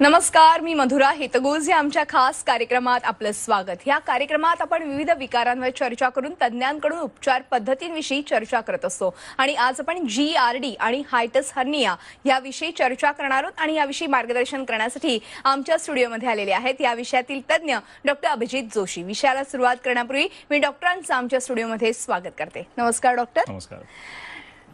नमस्कार मी मधुरा या आमच्या खास कार्यक्रमात आपलं स्वागत या कार्यक्रमात आपण विविध विकारांवर चर्चा करून तज्ज्ञांकडून उपचार पद्धतींविषयी चर्चा करत असतो आणि आज आपण जी आर डी आणि हायटस हर्निया याविषयी चर्चा करणार आहोत आणि याविषयी मार्गदर्शन करण्यासाठी आमच्या स्टुडिओमध्ये आलेले आहेत या विषयातील तज्ज्ञ डॉक्टर अभिजित जोशी विषयाला सुरुवात करण्यापूर्वी मी डॉक्टरांचं आमच्या स्टुडिओमध्ये स्वागत करते नमस्कार डॉक्टर नमस्कार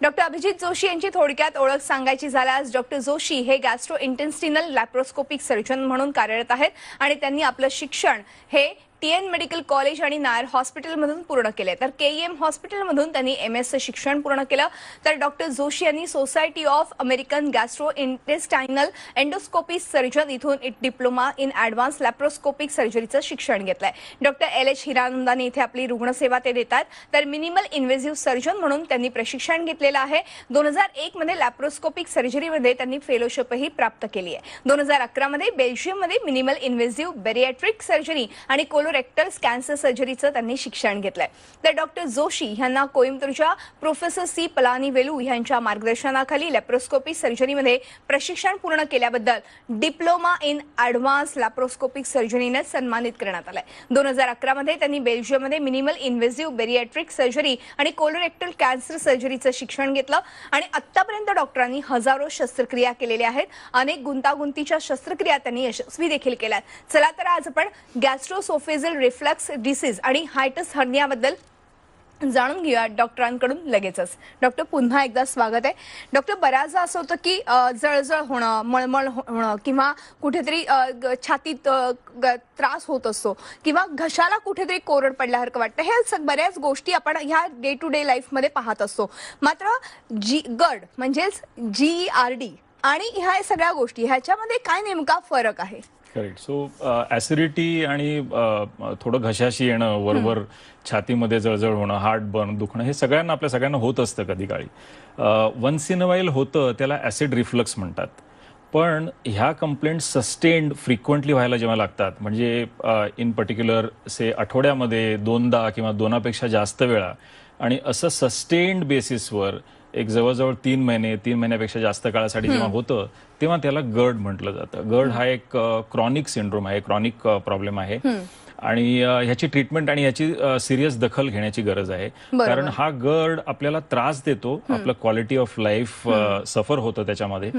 डॉक्टर अभिजित जोशी यांची थोडक्यात ओळख सांगायची झाल्यास डॉक्टर जोशी हे गॅस्ट्रो इंटेन्स्टिनल लॅप्रोस्कोपिक सर्जन म्हणून कार्यरत आहेत आणि त्यांनी आपलं शिक्षण हे टी एन मेडिकल कॉलेज आणि नायर हॉस्पिटलमधून पूर्ण केले तर केईएम हॉस्पिटलमधून त्यांनी एम एसचं शिक्षण पूर्ण केलं तर डॉक्टर जोशी यांनी society of American gastro intestinal endoscopy surgeon इथून डिप्लोमा इन ॲडव्हान्स लॅप्रोस्कोपिक सर्जरीचं शिक्षण घेतलंय डॉक्टर एल एच हिरानंदानी इथे आपली रुग्णसेवा ते देतात तर मिनिमल इन्व्हेझिव्ह सर्जन म्हणून त्यांनी प्रशिक्षण घेतलेलं आहे दोन हजार एकमध्ये लॅप्रोस्कोपिक सर्जरीमध्ये त्यांनी फेलोशिपही प्राप्त केली आहे दोन हजार अकरामध्ये बेल्जियममध्ये मिनिमल इन्व्हेझिव्ह बेरिएट्रिक सर्जरी आणि कोलो कॉलोरेक्टल कॅन्सर सर्जरीचं त्यांनी शिक्षण घेतलंय तर डॉक्टर जोशी यांना कोईमतूरच्या प्रोफेसर सी पलानी वेलू यांच्या मार्गदर्शनाखाली लॅप्रोस्कोपिक सर्जरीमध्ये प्रशिक्षण पूर्ण केल्याबद्दल डिप्लोमा इन ऍडव्हान्स लॅप्रोस्कोपिक सर्जरीने सन्मानित करण्यात आलंय दोन हजार अकरामध्ये त्यांनी बेल्जियममध्ये मिनिमल इन्व्हेजिव्ह बेरिएट्रिक सर्जरी आणि कोलोरेक्टल कॅन्सर सर्जरीचं शिक्षण घेतलं आणि आतापर्यंत डॉक्टरांनी हजारो शस्त्रक्रिया केलेल्या आहेत अनेक गुंतागुंतीच्या शस्त्रक्रिया त्यांनी यशस्वी देखील केल्या चला तर आज आपण गॅस्ट्रोसोफिस डिझेल रिफ्लक्स डिसीज आणि हायटस हर्नियाबद्दल जाणून घेऊया डॉक्टरांकडून लगेचच डॉक्टर पुन्हा एकदा स्वागत आहे डॉक्टर बऱ्याचदा असं होतं की जळजळ होणं मळमळ हो-, होणं किंवा कुठेतरी छातीत त्रास होत असतो किंवा घशाला कुठेतरी कोरड पडल्यासारखं वाटतं हे बऱ्याच गोष्टी आपण ह्या डे टू डे लाईफमध्ये पाहत असतो मात्र जी गड म्हणजेच जी आर डी आणि ह्या सगळ्या गोष्टी ह्याच्यामध्ये काय नेमका फरक आहे करेक्ट सो ऍसिडिटी आणि uh, थोडं घशाशी येणं वरवर छातीमध्ये जळजळ होणं हार्ट बर्न दुखणं हे सगळ्यांना आपल्या सगळ्यांना होत असतं कधी काळी वन्स इन होतं त्याला ऍसिड रिफ्लक्स म्हणतात पण ह्या कंप्लेंट सस्टेन्ड फ्रिक्वेंटली व्हायला जेव्हा लागतात म्हणजे इन पर्टिक्युलर से आठवड्यामध्ये दोनदा किंवा दोनापेक्षा जास्त वेळा आणि असं सस्टेन्ड बेसिसवर एक जवळजवळ तीन महिने तीन महिन्यापेक्षा जास्त काळासाठी जेव्हा होतं तेव्हा त्याला गर्ड म्हटलं जातं गर्ड हा एक क्रॉनिक सिंड्रोम आहे क्रॉनिक प्रॉब्लेम आहे आणि ह्याची ट्रीटमेंट आणि ह्याची सिरियस दखल घेण्याची गरज आहे कारण हा गड आपल्याला त्रास देतो आपलं क्वालिटी ऑफ लाईफ सफर होतं त्याच्यामध्ये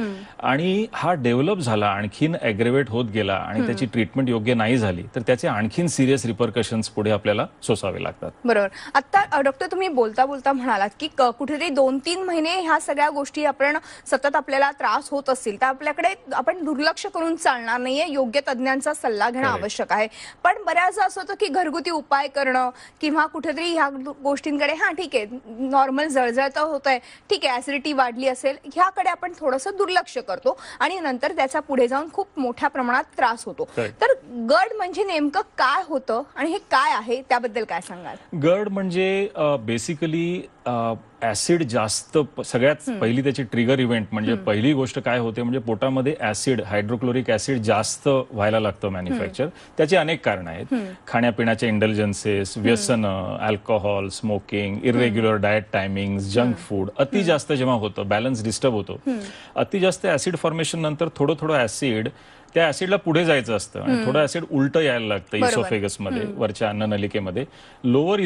आणि हा डेव्हलप झाला आणखीन अग्रेवेट होत गेला आणि त्याची ट्रीटमेंट योग्य नाही झाली तर त्याचे आणखीन सिरियस रिपरकशन्स पुढे आपल्याला सोसावे लागतात बरोबर आता डॉक्टर तुम्ही बोलता बोलता म्हणालात की कुठेतरी दोन तीन महिने ह्या सगळ्या गोष्टी आपण सतत आपल्याला त्रास होत असतील तर आपल्याकडे आपण दुर्लक्ष करून चालणार नाहीये योग्य तज्ज्ञांचा सल्ला घेणं आवश्यक आहे पण बऱ्याच असं होतं की घरगुती उपाय करणं किंवा कुठेतरी ह्या गोष्टींकडे हा ठीक आहे नॉर्मल जळजळ होत आहे ठीक आहे ऍसिडिटी वाढली असेल ह्याकडे आपण थोडस दुर्लक्ष करतो आणि नंतर त्याचा पुढे जाऊन खूप मोठ्या प्रमाणात त्रास होतो तर गड म्हणजे नेमकं काय होतं आणि हे काय आहे त्याबद्दल काय सांगाल गड म्हणजे बेसिकली ऍसिड जास्त सगळ्यात पहिली त्याची ट्रिगर इव्हेंट म्हणजे पहिली गोष्ट काय होते म्हणजे पोटामध्ये ऍसिड हायड्रोक्लोरिक ऍसिड जास्त व्हायला लागतं मॅन्युफॅक्चर त्याची अनेक कारण आहेत खाण्यापिण्याचे इंटेलिजन्सेस व्यसन alcohol smoking irregular diet timing junk food अति जास्त जेव्हा होतं बॅलन्स डिस्टर्ब होतो अति जास्त ऍसिड फॉर्मेशन नंतर थोडं थोडं ऍसिड त्या ऍसिडला पुढे जायचं असतं आणि थोडं ऍसिड उलट यायला लागतं इसोफेगस मध्ये वरच्या अन्ननलिकेमध्ये लोअर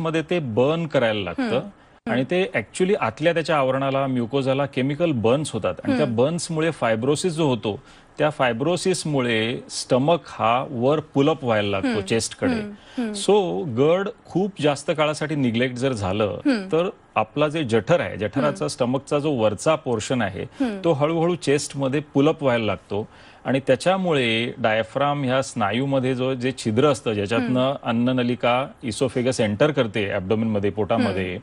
मध्ये ते बर्न करायला लागतं आणि ते ऍक्च्युली आतल्या त्याच्या आवरणाला म्युकोजाला केमिकल बर्न्स होतात आणि त्या बर्न्समुळे फायब्रोसिस जो होतो त्या फायब्रोसिसमुळे स्टमक हा वर पुलअप व्हायला लागतो चेस्टकडे सो गड खूप जास्त काळासाठी निग्लेक्ट जर झालं तर आपला जे जठर आहे जठराचा स्टमकचा जो वरचा पोर्शन आहे तो हळूहळू चेस्टमध्ये पुलअप व्हायला लागतो आणि त्याच्यामुळे डायफ्राम ह्या स्नायूमध्ये जो जे छिद्र असतं ज्याच्यातनं अन्ननलिका इसोफेगस एंटर करते मध्ये पोटामध्ये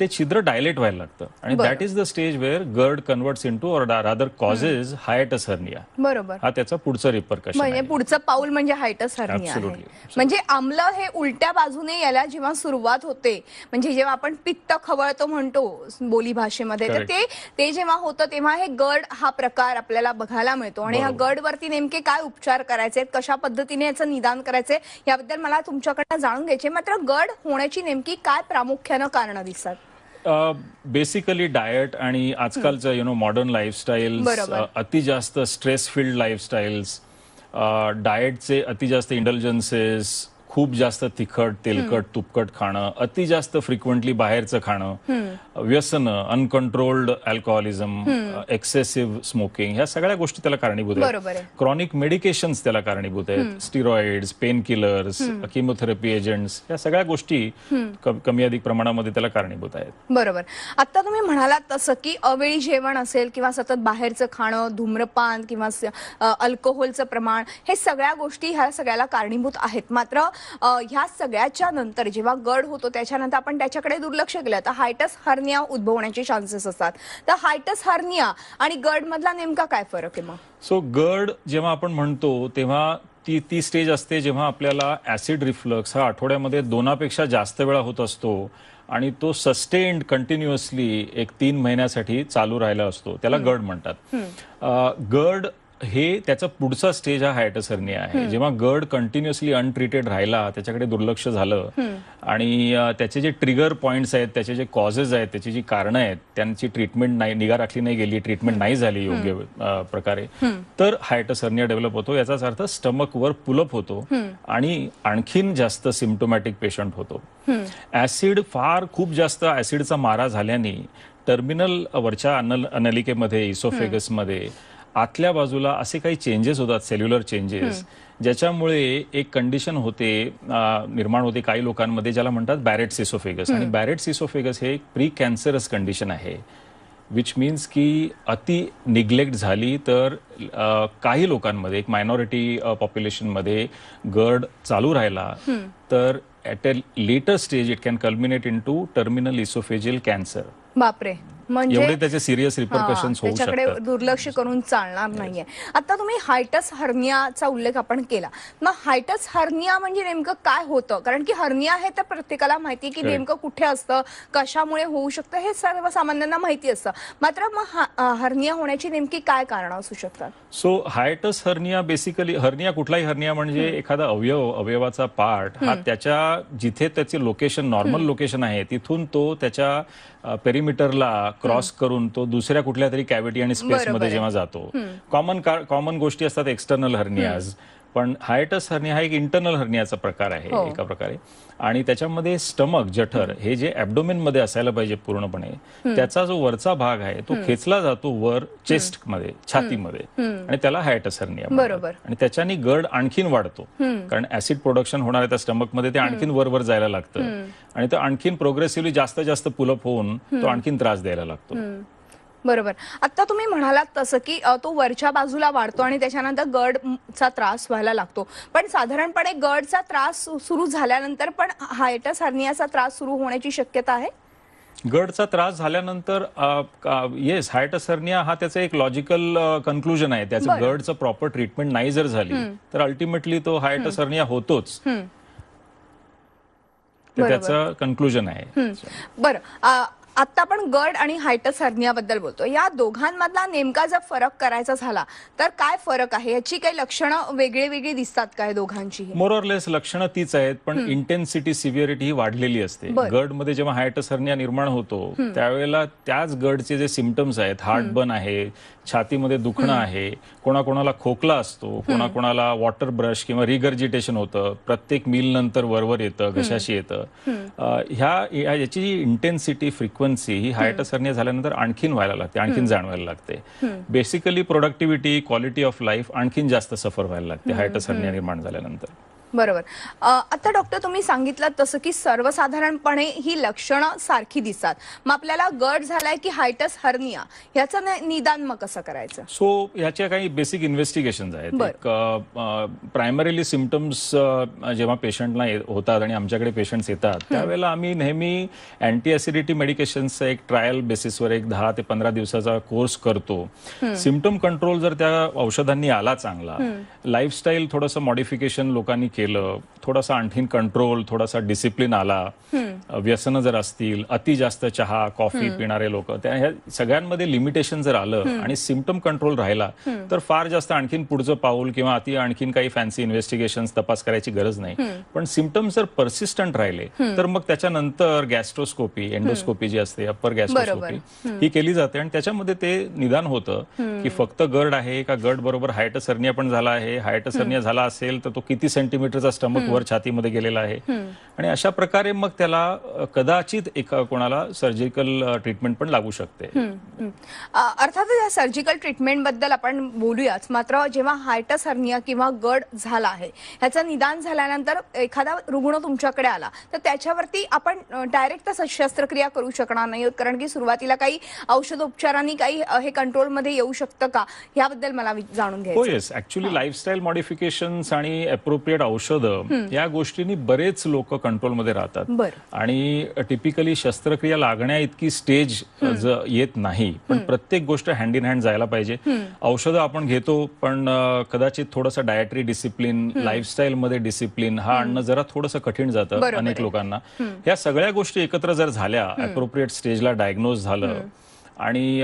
ते छिद्र डायलेट व्हायला लागतं आणि that is the stage where GERD converts into or rather hiatus hernia बरोबर हा त्याचा पुढचं रिपरकशन म्हणजे पुढचं पाऊल म्हणजे हायटस हर्निया म्हणजे आम्ल हे उलट्या बाजूने याला जेव्हा सुरुवात होते म्हणजे जेव्हा आपण पित्त खवळतो म्हणतो बोली भाषेमध्ये तर ते जेव्हा होतं तेव्हा हे गड हा प्रकार आपल्याला बघायला मिळतो आणि ह्या गडवरती नेमके काय उपचार करायचे कशा पद्धतीने याचं निदान करायचे याबद्दल मला तुमच्याकडनं जाणून घ्यायचे मात्र गड होण्याची नेमकी काय प्रामुख्यानं कारण दिसतात बेसिकली डायट आणि आजकालचं यु नो मॉडर्न लाईफस्टाईल अति जास्त स्ट्रेस फिल्ड लाईफस्टाईल्स डाएटचे अति जास्त इंटेलिजन्सेस खूप जास्त तिखट तेलकट तुपकट खाणं अति जास्त फ्रिक्वेंटली बाहेरचं खाणं व्यसन अनकंट्रोल्ड अल्कोहोलिझम एक्सेसिव्ह स्मोकिंग ह्या सगळ्या गोष्टी त्याला कारणीभूत आहेत क्रॉनिक मेडिकेशन त्याला कारणीभूत आहेत steroids pain killers chemotherapy agents या सगळ्या गोष्टी कमी अधिक प्रमाणामध्ये त्याला कारणीभूत आहेत बरोबर आता तुम्ही म्हणालात तसं की अवेळी जेवण असेल किंवा सतत बाहेरचं खाणं धूम्रपान किंवा अल्कोहोलचं प्रमाण हे सगळ्या गोष्टी ह्या सगळ्याला कारणीभूत आहेत मात्र ह्या सगळ्याच्या नंतर जेव्हा गड होतो त्याच्यानंतर आपण त्याच्याकडे दुर्लक्ष केलं तर हायटस हर्निया उद्भवण्याचे चान्सेस असतात तर हायटस हर्निया आणि गड मधला नेमका काय फरक आहे मग सो गड जेव्हा आपण म्हणतो तेव्हा ती ती स्टेज असते जेव्हा आपल्याला ऍसिड रिफ्लक्स हा आठवड्यामध्ये दोनापेक्षा जास्त वेळा होत असतो आणि तो सस्टेन्ड कंटिन्युअसली एक तीन महिन्यासाठी चालू राहिला असतो त्याला गड म्हणतात गड हे त्याचा पुढचा स्टेज हा हायटस आहे जेव्हा गड कंटिन्युअसली अनट्रीटेड राहिला त्याच्याकडे दुर्लक्ष झालं आणि त्याचे जे ट्रिगर पॉईंट्स आहेत त्याचे जे कॉजेस आहेत त्याची जी कारणं आहेत त्यांची ट्रीटमेंट नाही निगा राखली नाही गेली ट्रीटमेंट नाही झाली योग्य प्रकारे तर हायटस डेव्हलप होतो याचाच अर्थ स्टमक वर पुलप होतो आणि आणखीन जास्त सिम्टोमॅटिक पेशंट होतो ऍसिड फार खूप जास्त ऍसिडचा मारा झाल्याने टर्मिनल वरच्या अनल अनलिकेमध्ये इसोफेगसमध्ये आतल्या बाजूला असे काही चेंजेस होतात सेल्युलर चेंजेस ज्याच्यामुळे एक कंडिशन होते निर्माण होते काही लोकांमध्ये ज्याला म्हणतात बॅरेट सिसोफेगस आणि बॅरेट सिसोफेगस हे एक प्री कॅन्सरस कंडिशन आहे विच मीन्स की अति निग्लेक्ट झाली तर काही लोकांमध्ये एक मायनॉरिटी पॉप्युलेशनमध्ये गर्ड चालू राहिला तर at a later stage it can culminate into terminal esophageal cancer बापरे म्हणजे एवढे त्याचे सिरियस रिपरकशन त्याच्याकडे दुर्लक्ष करून चालणार नाहीये आता तुम्ही हायटस हर्नियाचा उल्लेख आपण केला मग हायटस हर्निया म्हणजे नेमकं काय होतं कारण की हर्निया आहे तर प्रत्येकाला माहिती की नेमकं कुठे असतं कशामुळे होऊ शकतं हे सर्वसामान्यांना माहिती असतं मात्र मग हर्निया होण्याची नेमकी काय कारण असू शकतात so hiatus hernia basically hernia कुठलाही हर्निया म्हणजे एखादा अवयव अवयवाचा पार्ट हा त्याच्या जिथे त्याचे लोकेशन नॉर्मल लोकेशन आहे तिथून तो त्याच्या पेरिमीटरला क्रॉस करून तो दुसऱ्या कुठल्या तरी कॅव्हिटी आणि स्पेसमध्ये जेव्हा जातो कॉमन कॉमन गोष्टी असतात एक्सटर्नल हर्नियाज पण हायटस हर्निया हा एक इंटरनल हर्नियाचा प्रकार आहे हो. एका प्रकारे आणि त्याच्यामध्ये स्टमक जठर हे जे ऍबडोमेन मध्ये असायला पाहिजे पूर्णपणे त्याचा जो वरचा भाग आहे तो खेचला जातो वर चेस्ट मध्ये छातीमध्ये आणि त्याला हायटस हर्निया बरोबर आणि त्याच्यानी गड आणखीन वाढतो कारण ऍसिड प्रोडक्शन होणार आहे त्या स्टमक मध्ये ते आणखीन वर वर जायला लागतं आणि तो आणखीन प्रोग्रेसिव्हली जास्त जास्त पुलप होऊन तो आणखीन त्रास द्यायला लागतो बरोबर आता तुम्ही म्हणालात तसं की तो वरच्या बाजूला वाढतो आणि त्याच्यानंतर गडचा त्रास व्हायला लागतो पण साधारणपणे गडचा त्रास सुरू झाल्यानंतर पण हायटस हर्नियाचा त्रास सुरू होण्याची शक्यता आहे गडचा त्रास झाल्यानंतर येस हायटस हर्निया हा त्याचं एक लॉजिकल कन्क्लुजन आहे त्याचं गडचं प्रॉपर ट्रीटमेंट नाही जर झाली तर अल्टिमेटली तो हायटस हर्निया होतोच त्याचं कन्क्लुजन आहे बरं आता आपण गड आणि हायटस हर्नियाबद्दल बोलतो या दोघांमधला नेमका जर फरक करायचा झाला तर काय फरक आहे याची काही लक्षणं वेगळी वेगळी दिसतात काय दोघांची मोरलेस लक्षणं तीच आहेत पण इंटेन्सिटी सिव्हिरिटी ही वाढलेली असते गडमध्ये जेव्हा हायटस हर्निया निर्माण होतो त्यावेळेला त्याच गडचे जे सिमटम्स आहेत हार्ट बन आहे छातीमध्ये दुखणं आहे कोणाकोणाला खोकला असतो कोणाकोणाला वॉटर ब्रश किंवा रिगर्जिटेशन होतं प्रत्येक मिल नंतर वरवर येतं घशाशी येतं ह्या याची इंटेन्सिटी फ्रिक्वेन्सी ही हायटस हर्निया झाल्यानंतर आणखीन व्हायला लागते आणखीन जाणवायला लागते basically productivity quality of life आणखीन जास्त सफर व्हायला लागते हायटस हर्निया निर्माण झाल्यानंतर बरोबर आता डॉक्टर तुम्ही सांगितलं तसं की सर्वसाधारणपणे ही लक्षणं सारखी दिसतात मग आपल्याला गट झालाय की हायटस हर्निया याचं निदान मग कसं करायचं सो ह्याचे काही बेसिक इन्व्हेस्टिगेशन आहेत प्रायमरीली सिमटम्स जेव्हा पेशंटला होतात आणि आमच्याकडे पेशंट्स येतात त्यावेळेला आम्ही नेहमी अँटी ऍसिडिटी मेडिकेशनचा एक ट्रायल बेसिसवर एक दहा ते पंधरा दिवसाचा कोर्स करतो सिमटम कंट्रोल जर त्या औषधांनी आला चांगला लाईफस्टाईल थोडस मॉडिफिकेशन लोकांनी que lo थोडासा आणखीन कंट्रोल थोडासा डिसिप्लिन आला व्यसन जर असतील अति जास्त चहा कॉफी पिणारे लोक त्या ह्या सगळ्यांमध्ये लिमिटेशन जर आलं आणि सिमटम कंट्रोल राहिला तर फार जास्त आणखीन पुढचं पाऊल किंवा अति आणखीन काही फॅन्सी इन्व्हेस्टिगेशन तपास करायची गरज नाही पण सिमटम जर पर्सिस्टंट राहिले तर मग त्याच्यानंतर गॅस्ट्रोस्कोपी एंडोस्कोपी जी असते अप्पर गॅस्ट्रोस्कोपी ही केली जाते आणि त्याच्यामध्ये ते निदान होतं की फक्त गड आहे का गड बरोबर हायटसर्निया पण झाला आहे हायटसर्निया झाला असेल तर तो किती सेंटीमीटरचा स्टमक वर छातीमध्ये गेलेला आहे आणि अशा प्रकारे मग त्याला कदाचित एका कोणाला सर्जिकल ट्रीटमेंट पण लागू शकते अर्थातच या सर्जिकल ट्रीटमेंट बद्दल आपण बोलूयाच मात्र जेव्हा हायटस हर्निया किंवा गड झाला आहे ह्याचं निदान झाल्यानंतर एखादा रुग्ण तुमच्याकडे आला तर त्याच्यावरती आपण डायरेक्ट शस्त्रक्रिया करू शकणार नाही कारण की सुरुवातीला काही उपचारांनी काही हे कंट्रोलमध्ये येऊ शकतं का याबद्दल मला जाणून घ्यायचं ऍक्च्युली लाईफस्टाईल मॉडिफिकेशन्स आणि अप्रोप्रिएट औषधं या गोष्टींनी बरेच लोक कंट्रोलमध्ये राहतात आणि टिपिकली शस्त्रक्रिया लागण्या इतकी स्टेज येत नाही पण प्रत्येक गोष्ट हँड इन हँड जायला पाहिजे औषधं आपण घेतो पण कदाचित थोडंसं डायटरी डिसिप्लिन लाईफस्टाईलमध्ये डिसिप्लिन हा आणणं जरा थोडस कठीण जातं अनेक लोकांना या सगळ्या गोष्टी एकत्र जर झाल्या अप्रोप्रिएट स्टेजला डायग्नोज झालं आणि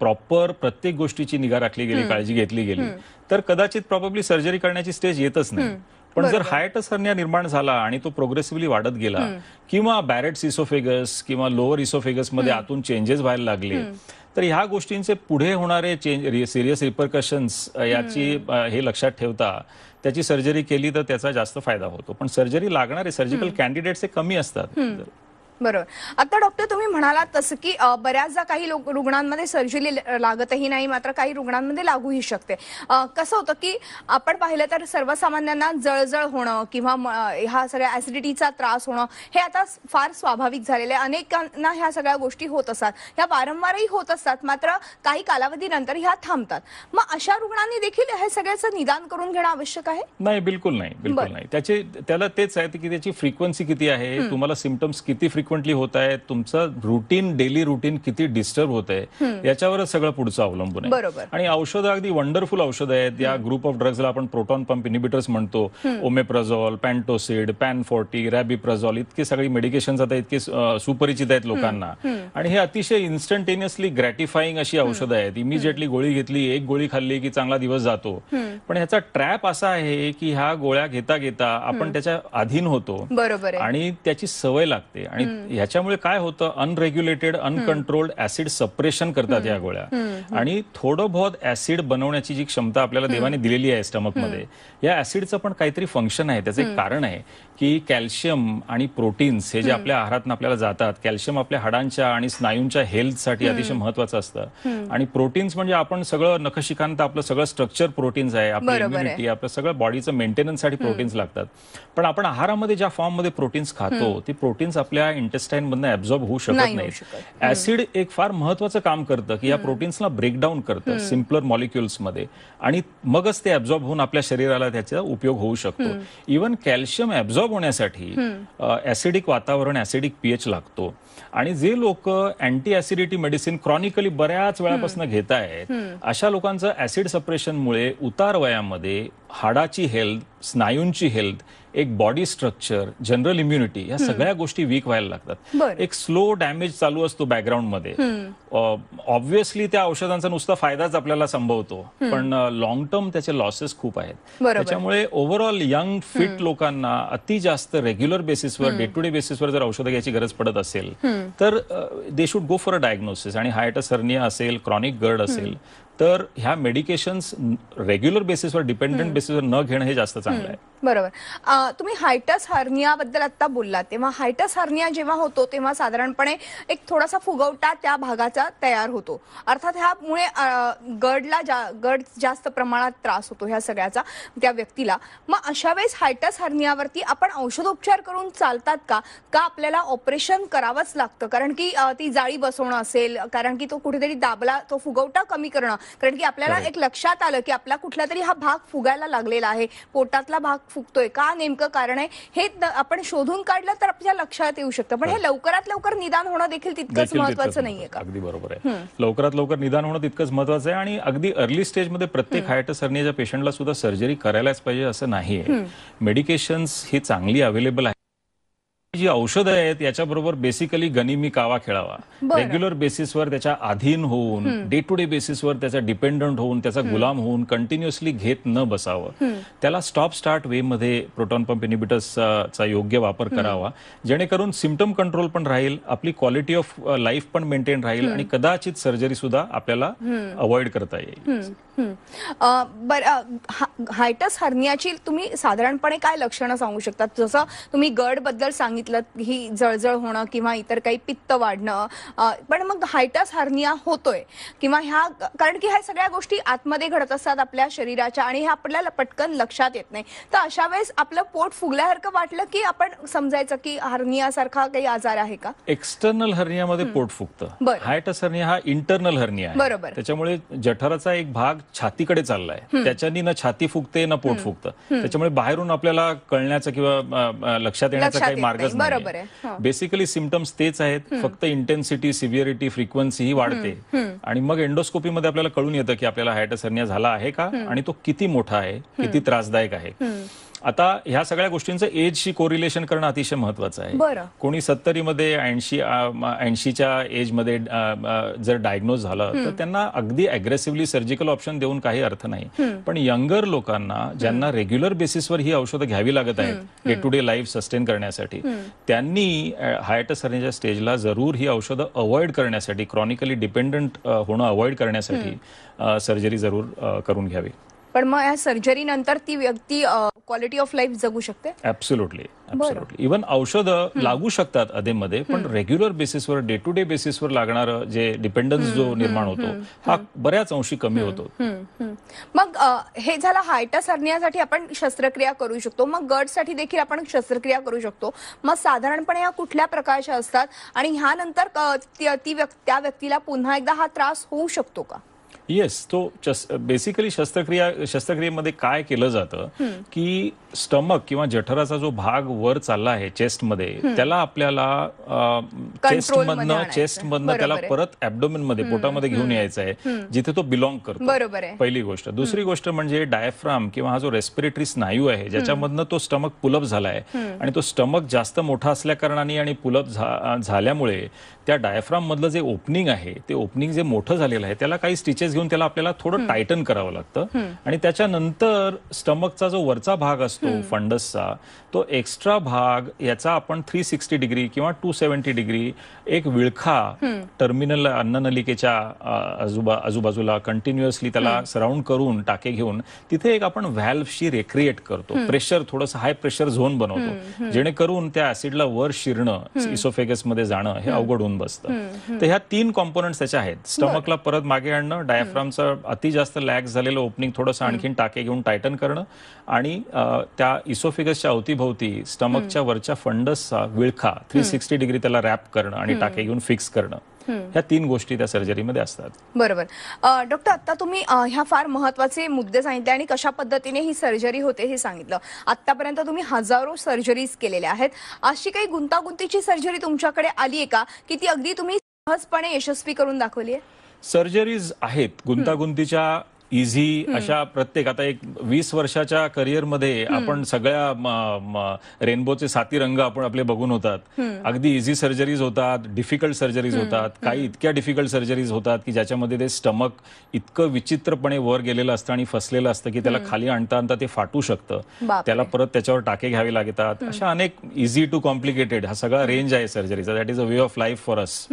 प्रॉपर प्रत्येक गोष्टीची निगा राखली गेली काळजी घेतली गेली तर कदाचित प्रॉब्ली सर्जरी करण्याची स्टेज येतच नाही पण जर हायट सरन्या निर्माण झाला आणि तो प्रोग्रेसिव्हली वाढत गेला किंवा बॅरेट्स इसोफेगस किंवा लोअर इसोफेगस मध्ये आतून चेंजेस व्हायला लागले तर ह्या गोष्टींचे पुढे होणारे चेंज सिरियस रिपरकशन्स याची हे लक्षात ठेवता त्याची सर्जरी केली तर त्याचा जास्त फायदा होतो पण सर्जरी लागणारे सर्जिकल कॅन्डिडेट्स हे कमी असतात बरोबर आता डॉक्टर तुम्ही म्हणालात तसं की बऱ्याचदा काही रुग्णांमध्ये सर्जरी लागतही नाही मात्र काही रुग्णांमध्ये लागूही शकते कसं होतं की आपण पाहिलं तर सर्वसामान्यांना जळजळ होणं किंवा ह्या सगळ्या ऍसिडिटीचा त्रास होणं हे आता फार स्वाभाविक झालेले अनेकांना ह्या सगळ्या गोष्टी होत असतात ह्या वारंवारही होत असतात मात्र काही कालावधीनंतर ह्या थांबतात मग अशा रुग्णांनी देखील हे सगळ्याचं निदान करून घेणं आवश्यक आहे नाही बिलकुल नाही बिलकुल नाही त्याचे त्याला तेच आहे की त्याची फ्रिक्वेन्सी किती आहे तुम्हाला सिमटम्स किती फ्रिक्वेन्सी फ्रिक्वेंटली होत आहे तुमचं रुटीन डेली रुटीन किती डिस्टर्ब होत आहे याच्यावरच सगळं पुढचं अवलंबून आहे आणि औषधं अगदी वंडरफुल औषधं आहेत या ग्रुप ऑफ ड्रग्जला आपण प्रोटॉन पंप इनिबिटर्स म्हणतो ओमेप्रझॉल पॅन्टोसिड पॅन फोर्टी रॅबिप्रझॉल इतकी सगळी मेडिकेशन आता इतकी सुपरिचित आहेत लोकांना आणि हे अतिशय इन्स्टंटेनियसली ग्रॅटिफाईंग अशी औषधं आहेत इमिजिएटली गोळी घेतली एक गोळी खाल्ली की चांगला दिवस जातो पण ह्याचा ट्रॅप असा आहे की ह्या गोळ्या घेता घेता आपण त्याच्या अधीन होतो बरोबर आणि त्याची सवय लागते आणि ह्याच्यामुळे काय होतं अनरेग्युलेटेड अनकंट्रोल्ड ऍसिड सप्रेशन करतात या गोळ्या आणि थोडं बहुत ऍसिड बनवण्याची जी क्षमता आपल्याला देवाने दिलेली आहे स्टमकमध्ये या ऍसिडचं पण काहीतरी फंक्शन आहे त्याचं एक कारण आहे की कॅल्शियम आणि प्रोटीन्स हे जे आपल्या आहारात आपल्याला जातात कॅल्शियम आपल्या हाडांच्या आणि स्नायूंच्या हेल्थसाठी अतिशय महत्वाचं असतं आणि प्रोटीन्स म्हणजे आपण सगळं नखशिकांत आपलं सगळं स्ट्रक्चर प्रोटीन्स आहे आपली इम्युनिटी आपलं सगळं बॉडीचं मेंटेनन्ससाठी प्रोटीन्स लागतात पण आपण आहारामध्ये ज्या फॉर्ममध्ये प्रोटीन्स खातो ती प्रोटीन्स आपल्या इंटेस्टाइन मध्ये ऍब्झॉर्ब होऊ शकत नाही ऍसिड एक फार महत्वाचं काम करतं की या प्रोटीन्सला ब्रेकडाऊन करतं सिम्पलर मॉलिक्युल्समध्ये आणि मगच ते ऍब्झॉर्ब होऊन आपल्या शरीराला त्याचा उपयोग होऊ शकतो इव्हन कॅल्शियम ऍब्झॉर्ब होण्यासाठी ऍसिडिक वातावरण ऍसिडिक पीएच लागतो आणि जे लोक अँटी ऍसिडिटी मेडिसिन क्रॉनिकली बऱ्याच वेळापासून घेत आहेत अशा लोकांचं ऍसिड सप्रेशनमुळे उतार वयामध्ये हाडाची हेल्थ स्नायूंची हेल्थ एक बॉडी स्ट्रक्चर जनरल इम्युनिटी या सगळ्या गोष्टी वीक व्हायला लागतात एक स्लो डॅमेज चालू असतो मध्ये ऑब्व्हियसली त्या औषधांचा नुसता फायदाच आपल्याला संभवतो पण लॉंग टर्म त्याचे लॉसेस खूप आहेत त्याच्यामुळे ओव्हरऑल यंग फिट लोकांना अति जास्त रेग्युलर बेसिसवर डे टू डे बेसिसवर जर औषधं घ्यायची गरज पडत असेल तर they should go for a diagnosis आणि हायटसर्निया असेल क्रॉनिक गर्ड असेल तर ह्या मेडिकेशन्स रेग्युलर बेसिसवर डिपेंडंट बेसिसवर न घेणं हे जास्त चांगलं आहे बरोबर तुम्ही हायटस हार्नियाबद्दल आता बोललात तेव्हा हायटस हार्निया जेव्हा होतो तेव्हा साधारणपणे एक थोडासा फुगवटा त्या भागाचा तयार होतो अर्थात ह्यामुळे गडला जा गड जास्त प्रमाणात त्रास होतो ह्या सगळ्याचा त्या व्यक्तीला मग अशा वेळेस हायटस हार्नियावरती आपण औषधोपचार करून चालतात का का आपल्याला ऑपरेशन करावंच लागतं कारण की ती जाळी बसवणं असेल कारण की तो कुठेतरी दाबला तो फुगवटा कमी करणं कारण की आपल्याला एक लक्षात आलं की आपला कुठला तरी हा भाग फुगायला लागलेला आहे पोटातला भाग फुगतोय का नेमकं कारण आहे हे आपण शोधून काढलं तर आपल्या लक्षात येऊ शकतं पण हे लवकरात लवकर निदान होणं देखील तितकंच महत्वाचं नाहीये का अगदी बरोबर आहे लवकरात लवकर निदान होणं तितकंच महत्वाचं आहे आणि अगदी अर्ली स्टेजमध्ये प्रत्येक हायटस हर्नियाच्या पेशंटला सुद्धा सर्जरी करायलाच पाहिजे असं नाहीये मेडिकेशन्स ही चांगली अवेलेबल आहे जी औषधं आहेत याच्याबरोबर बेसिकली गनिमी कावा खेळावा रेग्युलर बेसिसवर त्याच्या अधीन होऊन डे टू डे बेसिसवर त्याचा डिपेंडंट होऊन त्याचा गुलाम होऊन कंटिन्युअसली घेत न बसावं त्याला स्टॉप स्टार्ट वे मध्ये प्रोटॉन पंप इनिबिटर्सचा योग्य वापर करावा जेणेकरून सिमटम कंट्रोल पण राहील आपली क्वालिटी ऑफ लाईफ पण मेंटेन राहील आणि कदाचित सर्जरी सुद्धा आपल्याला अवॉइड करता येईल बर हायटस हर्नियाची तुम्ही साधारणपणे काय लक्षणं सांगू शकता जसं तुम्ही गड बद्दल सांगितलं सांगितलं ही जळजळ होणं किंवा इतर काही पित्त वाढणं पण मग हायटास हार्निया होतोय किंवा ह्या कारण की ह्या सगळ्या गोष्टी आतमध्ये घडत असतात आपल्या शरीराच्या आणि आपल्याला पटकन लक्षात येत नाही तर अशा वेळेस आपलं पोट फुगल्यासारखं वाटलं की आपण समजायचं की हर्निया सारखा काही आजार आहे का एक्सटर्नल हर्नियामध्ये पोट फुगतं हायटस हर्निया हा इंटरनल हर्निया बरोबर त्याच्यामुळे जठराचा एक भाग छातीकडे चाललाय त्याच्यानी ना छाती फुगते ना पोट फुगतं त्याच्यामुळे बाहेरून आपल्याला कळण्याचं किंवा लक्षात येण्याचा काही मार्ग बरोबर बेसिकली सिमटम्स हो. तेच आहेत फक्त इंटेन्सिटी सिव्हिअरिटी फ्रिक्वेन्सी ही वाढते आणि मग एंडोस्कोपी मध्ये आपल्याला कळून येतं की आपल्याला हायटसर्निया झाला आहे का आणि तो किती मोठा आहे किती त्रासदायक आहे आता ह्या सगळ्या गोष्टींचं एजशी कोरिलेशन करणं अतिशय महत्वाचं आहे कोणी सत्तरीमध्ये ऐंशी ऐंशीच्या एजमध्ये जर डायग्नोज झालं तर त्यांना अगदी अग्रेसिव्हली सर्जिकल ऑप्शन देऊन काही अर्थ नाही पण यंगर लोकांना ज्यांना रेग्युलर बेसिसवर ही औषधं घ्यावी लागत आहेत day to day life sustain करण्यासाठी त्यांनी हायटस हरण्याच्या स्टेजला जरूर ही औषधं अवॉइड करण्यासाठी क्रॉनिकली डिपेंडंट होणं अवॉइड करण्यासाठी सर्जरी जरूर करून घ्यावी पण मग या सर्जरी नंतर ती व्यक्ती क्वालिटी ऑफ लाईफ जगू शकते ऍब्सोल्युटली ऍब्सोल्युटली इव्हन औषधं लागू शकतात अधेमध्ये पण रेग्युलर बेसिसवर डे टू डे बेसिसवर लागणारं जे डिपेंडन्स जो निर्माण होतो हा बऱ्याच अंशी कमी होतो मग हे झालं हायटा सरण्यासाठी आपण शस्त्रक्रिया करू शकतो मग गटसाठी देखील आपण शस्त्रक्रिया करू शकतो मग साधारणपणे ह्या कुठल्या प्रकारच्या असतात आणि ह्यानंतर ती त्या व्यक्तीला पुन्हा एकदा हा त्रास होऊ शकतो का येस तो बेसिकली शस्त्रक्रिया शस्त्रक्रियेमध्ये काय केलं जातं की स्टमक किंवा जठराचा जो भाग वर चालला आहे चेस्टमध्ये त्याला आपल्याला चेस्टमधनं चेस्टमधनं त्याला परत ऍबडोमिन मध्ये पोटामध्ये घेऊन यायचं आहे जिथे तो बिलॉंग करतो बरोबर पहिली गोष्ट दुसरी गोष्ट म्हणजे डायफ्राम किंवा हा जो रेस्पिरेटरी स्नायू आहे ज्याच्यामधनं तो स्टमक पुलअप झालाय आणि तो स्टमक जास्त मोठा असल्याकारणाने आणि पुलअप झाल्यामुळे त्या डायफ्राम मधलं जे ओपनिंग आहे ते ओपनिंग जे मोठं झालेलं आहे त्याला काही स्टिचेस स्टेज घेऊन त्याला आपल्याला थोडं टायटन करावं लागतं आणि त्याच्यानंतर स्टमकचा जो वरचा भाग असतो फंडसचा तो एक्स्ट्रा भाग याचा आपण थ्री सिक्स्टी डिग्री किंवा टू सेव्हन्टी डिग्री एक विळखा टर्मिनल अन्ननलिकेच्या आजूबा आजूबाजूला कंटिन्युअसली त्याला सराउंड करून टाके घेऊन तिथे एक आपण व्हॅल्वशी रेक्रिएट करतो प्रेशर थोडंसं हाय प्रेशर झोन बनवतो जेणेकरून त्या ऍसिडला वर शिरणं मध्ये जाणं हे अवघड होऊन बसतं तर ह्या तीन कॉम्पोनंट्स त्याच्या आहेत स्टमकला परत मागे आणणं डायफ्रामचं अति जास्त लॅग झालेलं ओपनिंग थोडंसं आणखीन टाके घेऊन टायटन करणं आणि त्या इसोफिगसच्या अवतीभोवती स्टमकच्या वरच्या फंडसचा विळखा थ्री सिक्स्टी डिग्री त्याला रॅप करणं आणि टाके घेऊन फिक्स करणं ह्या तीन गोष्टी त्या सर्जरीमध्ये असतात बरोबर डॉक्टर आता तुम्ही ह्या फार महत्वाचे मुद्दे सांगितले आणि कशा पद्धतीने ही सर्जरी होते हे सांगितलं आतापर्यंत तुम्ही हजारो सर्जरीज केलेल्या आहेत अशी काही गुंतागुंतीची सर्जरी तुमच्याकडे आली आहे का की ती अगदी तुम्ही सहजपणे यशस्वी करून दाखवली आहे सर्जरीज आहेत गुंतागुंतीच्या इझी अशा प्रत्येक आता एक वीस वर्षाच्या करिअरमध्ये आपण सगळ्या रेनबोचे साती रंग आपण आपले बघून होतात अगदी इझी सर्जरीज होतात डिफिकल्ट सर्जरीज होतात काही इतक्या डिफिकल्ट सर्जरीज होतात की ज्याच्यामध्ये ते स्टमक इतकं विचित्रपणे वर गेलेलं असतं आणि फसलेलं असतं की त्याला खाली आणता आणता ते फाटू शकतं त्याला परत त्याच्यावर टाके घ्यावे लागतात अशा अनेक इझी टू कॉम्प्लिकेटेड हा सगळा रेंज आहे सर्जरीचा that is a way of life for us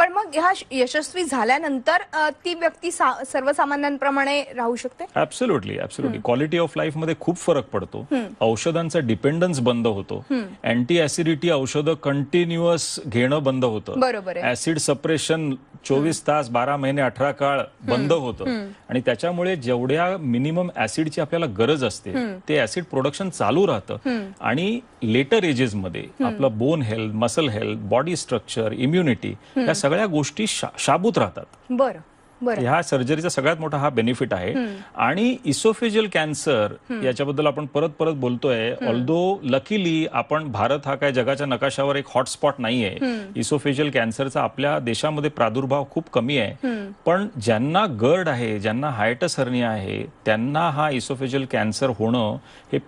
पण मग ह्या यशस्वी झाल्यानंतर ती व्यक्ती सर्वसामान्यांप्रमाणे राहू शकते absolutely absolutely quality of life मध्ये खूप फरक पडतो औषधांचा डिपेंडन्स बंद होतो अँटी ऍसिडिटी औषधं कंटिन्युअस घेणं बंद होतं बरोबर ऍसिड सप्रेशन चोवीस तास बारा महिने अठरा काळ बंद होतं आणि त्याच्यामुळे जेवढ्या मिनिमम ऍसिडची आपल्याला गरज असते ते ऍसिड प्रोडक्शन चालू राहतं आणि लेटर एजेसमध्ये आपलं bone health muscle health body structure immunity या सगळ्या गोष्टी शा, शाबूत राहतात बरं ह्या सर्जरीचा सगळ्यात मोठा हा बेनिफिट आहे आणि इसोफेजियल कॅन्सर याच्याबद्दल आपण परत परत बोलतोय ऑल्दो लकीली आपण भारत हा काय जगाच्या नकाशावर एक हॉटस्पॉट नाहीये इसोफेजियल कॅन्सरचा आपल्या देशामध्ये प्रादुर्भाव खूप कमी आहे पण ज्यांना गर्ड आहे ज्यांना हायटस आहे त्यांना हा इसोफेजियल कॅन्सर होणं हे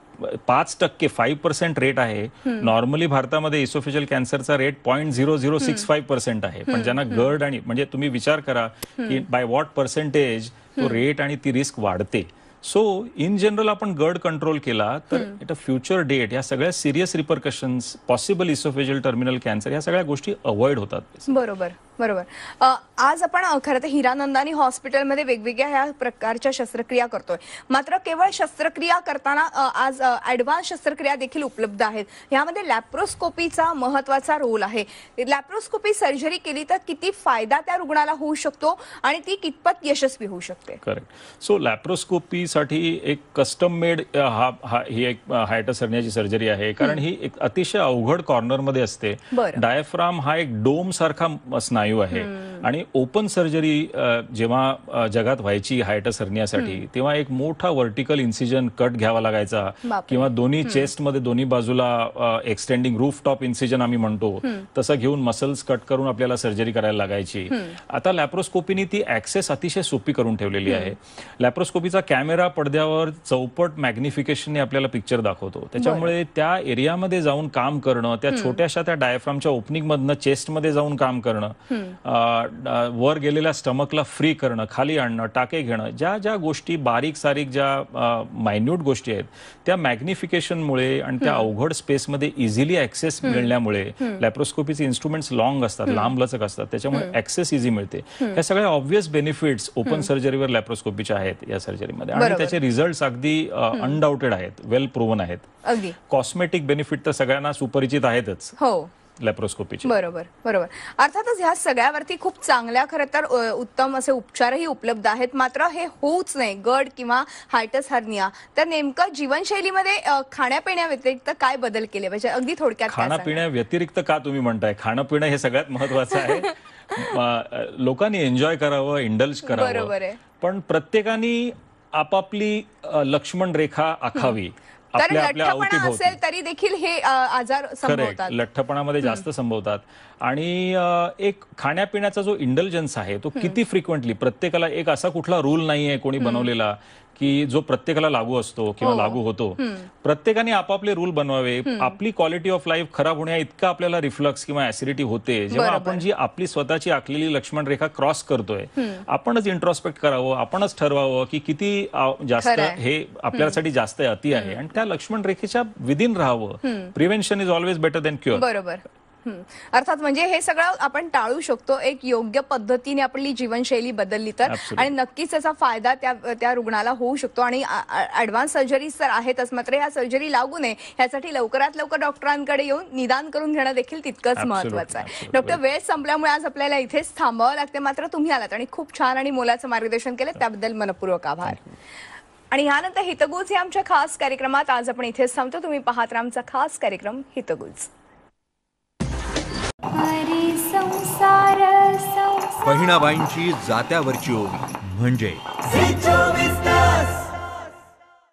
पाच टक्के फाईव्ह पर्सेंट रेट आहे नॉर्मली भारतामध्ये इसोफिशियल कॅन्सरचा rate point zero zero six five percent आहे पण ज्यांना गर्ड आणि म्हणजे तुम्ही विचार करा की बाय व्हॉट पर्सेंटेज तो रेट आणि ती रिस्क वाढते सो इन जनरल आपण गड कंट्रोल केला तर एट अ फ्युचर डेट या सगळ्या serious repercussion possible esophageal terminal cancer या सगळ्या गोष्टी अवॉइड होतात बरोबर बरोबर आज आपण खरं तर हिरानंदानी हॉस्पिटलमध्ये वेगवेगळ्या ह्या प्रकारच्या शस्त्रक्रिया करतोय मात्र केवळ शस्त्रक्रिया करताना आज ऍडव्हान्स शस्त्रक्रिया देखील उपलब्ध आहेत यामध्ये लॅप्रोस्कोपीचा महत्वाचा रोल आहे लॅप्रोस्कोपी सर्जरी केली तर किती फायदा त्या रुग्णाला होऊ शकतो आणि ती कितपत यशस्वी होऊ शकते करेक्ट सो लॅप्रोस्कोपी साठी एक कस्टम मेड हा ही एक हायटस हरण्याची सर्जरी आहे कारण ही एक अतिशय अवघड कॉर्नर मध्ये असते डायफ्राम हा एक डोम सारखा स्नायू आहे आणि ओपन सर्जरी जेव्हा जगात व्हायची हायटस सरण्यासाठी तेव्हा एक मोठा व्हर्टिकल इन्सिजन कट घ्यावा लागायचा किंवा दोन्ही चेस्टमध्ये दोन्ही बाजूला एक्सटेंडिंग रूफ टॉप इन्सिजन आम्ही म्हणतो तसं घेऊन मसल्स कट करून आपल्याला सर्जरी करायला लागायची आता लॅप्रोस्कोपीनी ती ऍक्सेस अतिशय सोपी करून ठेवलेली आहे लॅप्रोस्कोपीचा कॅमेरा कॅमेरा पडद्यावर चौपट मॅग्निफिकेशनने आपल्याला पिक्चर दाखवतो त्याच्यामुळे त्या एरियामध्ये जाऊन काम करणं त्या छोट्याशा त्या डायफ्रामच्या चेस्ट चेस्टमध्ये जाऊन काम करणं वर गेलेल्या स्टमकला फ्री करणं खाली आणणं टाके घेणं ज्या ज्या गोष्टी बारीक सारीक ज्या मायन्यूट गोष्टी आहेत त्या मॅग्निफिकेशनमुळे आणि त्या अवघड स्पेसमध्ये इझिली ऍक्सेस मिळण्यामुळे लॅप्रोस्कोपीचे इन्स्ट्रुमेंट्स लॉंग असतात लांब लचक असतात त्याच्यामुळे ऍक्सेस इझी मिळते ह्या सगळ्या ऑब्व्हियस बेनिफिट्स ओपन सर्जरीवर लॅप्रोस्कोपीच्या आहेत या सर्जरीमध्ये त्याचे रिझल्ट अगदी अनडाउटेड आहेत वेल प्रूव्हन आहेत कॉस्मेटिक बेनिफिट तर सगळ्यांना सुपरिचित आहेतच हो लॅप्रोस्कोपीचे बरोबर बरोबर अर्थातच ह्या सगळ्यावरती खूप चांगल्या खरं तर उत्तम असे उपचारही उपलब्ध आहेत मात्र हे होऊच नाही गड किंवा हार्टस हार्निया तर नेमकं जीवनशैलीमध्ये खाण्यापिण्या व्यतिरिक्त काय बदल केले पाहिजे म्हणजे अगदी थोडक्यात खाण्यापिण्या व्यतिरिक्त का तुम्ही म्हणताय खाणं पिणं हे सगळ्यात महत्वाचं आहे लोकांनी एन्जॉय करावं इंडल्ज करावं बरोबर आहे पण प्रत्येकाने आपापली लक्ष्मण रेखा आखावी आपल्या आवती असेल तरी देखील हे आजार संभवतात लठ्ठपणामध्ये जास्त संभवतात आणि एक खाण्यापिण्याचा जो इंडल्जन्स आहे तो किती फ्रिक्वेंटली प्रत्येकाला एक असा कुठला रूल नाहीये कोणी बनवलेला की जो प्रत्येकाला लागू असतो किंवा हो. लागू होतो प्रत्येकाने आपापले रूल बनवावे आपली क्वालिटी ऑफ लाईफ खराब होण्या इतका आपल्याला रिफ्लक्स किंवा ऍसिडिटी होते जेव्हा आपण जी आपली स्वतःची आखलेली लक्ष्मण रेखा क्रॉस करतोय आपणच इंट्रोस्पेक्ट करावं आपणच ठरवावं की किती जास्त हे आपल्यासाठी जास्त अति आहे आणि त्या लक्ष्मण रेखेच्या विदिन राहावं prevention is always better than cure बरोबर अर्थात म्हणजे हे सगळं आपण टाळू शकतो एक योग्य पद्धतीने आपली जीवनशैली बदलली तर आणि नक्कीच त्याचा फायदा त्या त्या रुग्णाला होऊ शकतो आणि ऍडव्हान्स सर्जरीज तर आहेतच मात्र या सर्जरी लागू नये यासाठी लवकरात लवकर डॉक्टरांकडे येऊन निदान करून घेणं देखील तितकंच महत्वाचं आहे डॉक्टर वेळ संपल्यामुळे आज आपल्याला इथेच थांबावं लागते मात्र तुम्ही आलात आणि खूप छान आणि मोलाचं मार्गदर्शन केलं त्याबद्दल मनपूर्वक आभार आणि ह्यानंतर हितगुज हे आमच्या खास कार्यक्रमात आज आपण इथेच थांबतो तुम्ही पाहत आमचा खास कार्यक्रम हितगुज बहिणाबाईंची जात्यावरची ओवी म्हणजे